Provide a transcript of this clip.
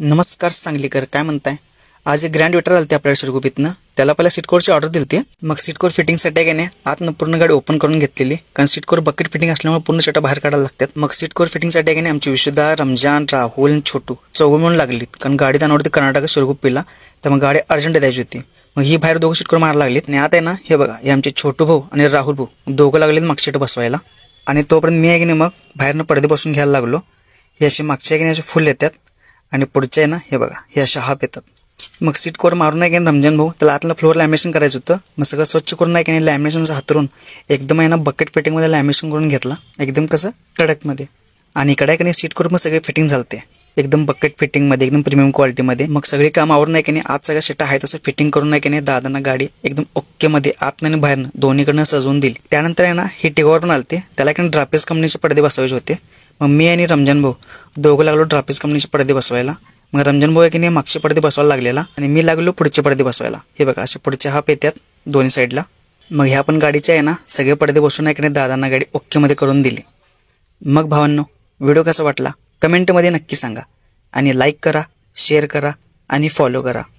नमस्कार सांगलीकर काय म्हणताय आज एक ग्रँड वेटर आलते आपल्या शिरगुपीतनं त्याला पहिला सीटकोरची ऑर्डर दिली होती मग सीटकोर फिटिंगसाठी आहे नाही आतनं पूर्ण गाडी ओपन करून घेतलेली कारण सीटकोर बकेट फिटिंग असल्यामुळे पूर्ण चटा बाहेर काढायला लागतात मग सीटकोर फिटिंगसाठी आहे नाही आमची विशुद्धा रमजान राहुल आणि छोटू चौघ मिळून लागलीत कारण गाडी जाणवती कर्नाटक शिरगुप पिला तर मग गाडी अर्जंट द्यायची होती मग ही बाहेर दोघं सीटकोर मारायला लागलीत आणि आता आहे ना हे बघा हे आमचे छोटू भाऊ आणि राहुल भाऊ दोघं लागलेत मग सीट बसवायला आणि तोपर्यंत मी आहे की नाही मग बाहेरनं पडदे बसून घ्यायला लागलो हे असे मागच्या की नाही असे फुल येतात आणि पुढचे आहे ना हे बघा हे अशा हाफ येतात मग सीट कोर मारून आहे की रमजान भाऊ त्याला आतलं फ्लोअर लॅमिनेशन करायचं होतं मग सगळं स्वच्छ करून नाही की नाही लॅमिनेशनचं हातरून एकदम आहे ना बकेट पेटिंगमध्ये लॅमिनेशन करून घेतला एकदम कसं कडकमध्ये आणि आणि सीट कोर मग सगळे फिटिंग झालते एकदम बकेट फिटिंगमध्ये एकदम प्रीमियम क्वालिटीमध्ये मग सगळे काम नाही की आज सगळ्या शिटा आहे तसं फिटिंग करून नाही की नाही दादांना गाडी एकदम ओके मध्ये आणि बाहेरनं दोन्हीकडनं सजवून दिली त्यानंतर आहे ना ही टिगॉर पण आलते त्याला की ड्रापेस कंपनीचे पडदे बसवायचे होते मग मी आणि रमजान भाऊ दोघं लागलो ड्रापेस कंपनीचे पडदे बसवायला मग रमजान भाऊ की नाही मागचे पडदे बसवायला लागलेला आणि मी लागलो पुढचे पडदे बसवायला हे बघा असे पुढच्या हाफ येतात दोन्ही साईडला मग ह्या पण गाडीचे आहे ना सगळे पडदे बसून ऐकणे दादांना गाडी मध्ये करून दिली मग भावांनो व्हिडिओ कसा वाटला कमेंटमध्ये नक्की सांगा आणि लाईक करा शेअर करा आणि फॉलो करा